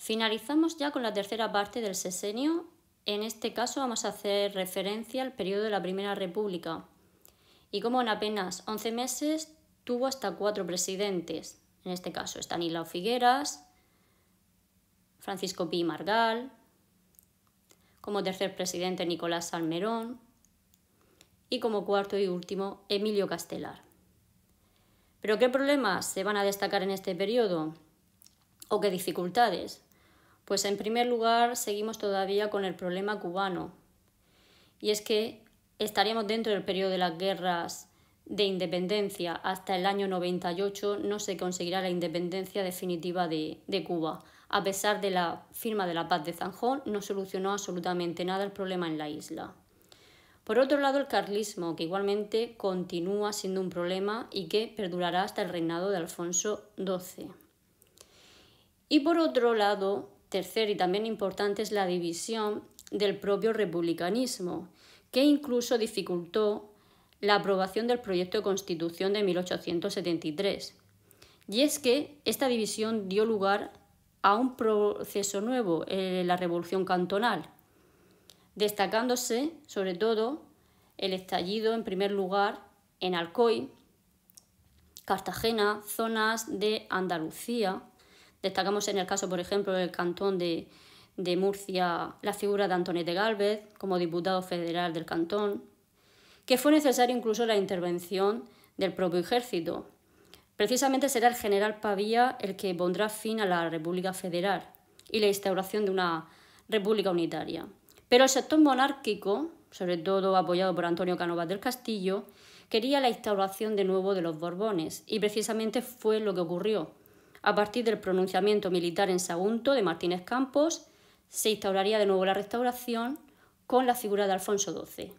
Finalizamos ya con la tercera parte del sesenio. En este caso vamos a hacer referencia al periodo de la Primera República y como en apenas 11 meses tuvo hasta cuatro presidentes. En este caso, Estanislao Figueras, Francisco P. Margal, como tercer presidente Nicolás Salmerón y como cuarto y último Emilio Castelar. ¿Pero qué problemas se van a destacar en este periodo? ¿O qué dificultades? Pues en primer lugar, seguimos todavía con el problema cubano. Y es que estaríamos dentro del periodo de las guerras de independencia. Hasta el año 98 no se conseguirá la independencia definitiva de, Cuba. A pesar de la firma de la paz de Zanjón, no solucionó absolutamente nada el problema en la isla. Por otro lado, el carlismo, que igualmente continúa siendo un problema y que perdurará hasta el reinado de Alfonso XII. Y por otro lado, Tercero y también importante es la división del propio republicanismo, que incluso dificultó la aprobación del proyecto de constitución de 1873. Y es que esta división dio lugar a un proceso nuevo, la revolución cantonal, destacándose sobre todo el estallido en primer lugar en Alcoy, Cartagena, zonas de Andalucía, Destacamos en el caso, por ejemplo, del cantón de, Murcia, la figura de Antonio de Galvez como diputado federal del cantón, que fue necesaria incluso la intervención del propio ejército. Precisamente será el general Pavía el que pondrá fin a la República Federal y la instauración de una República Unitaria. Pero el sector monárquico, sobre todo apoyado por Antonio Canovas del Castillo, quería la instauración de nuevo de los Borbones y precisamente fue lo que ocurrió a partir del pronunciamiento militar en Sagunto de Martínez Campos, se instauraría de nuevo la restauración con la figura de Alfonso XII.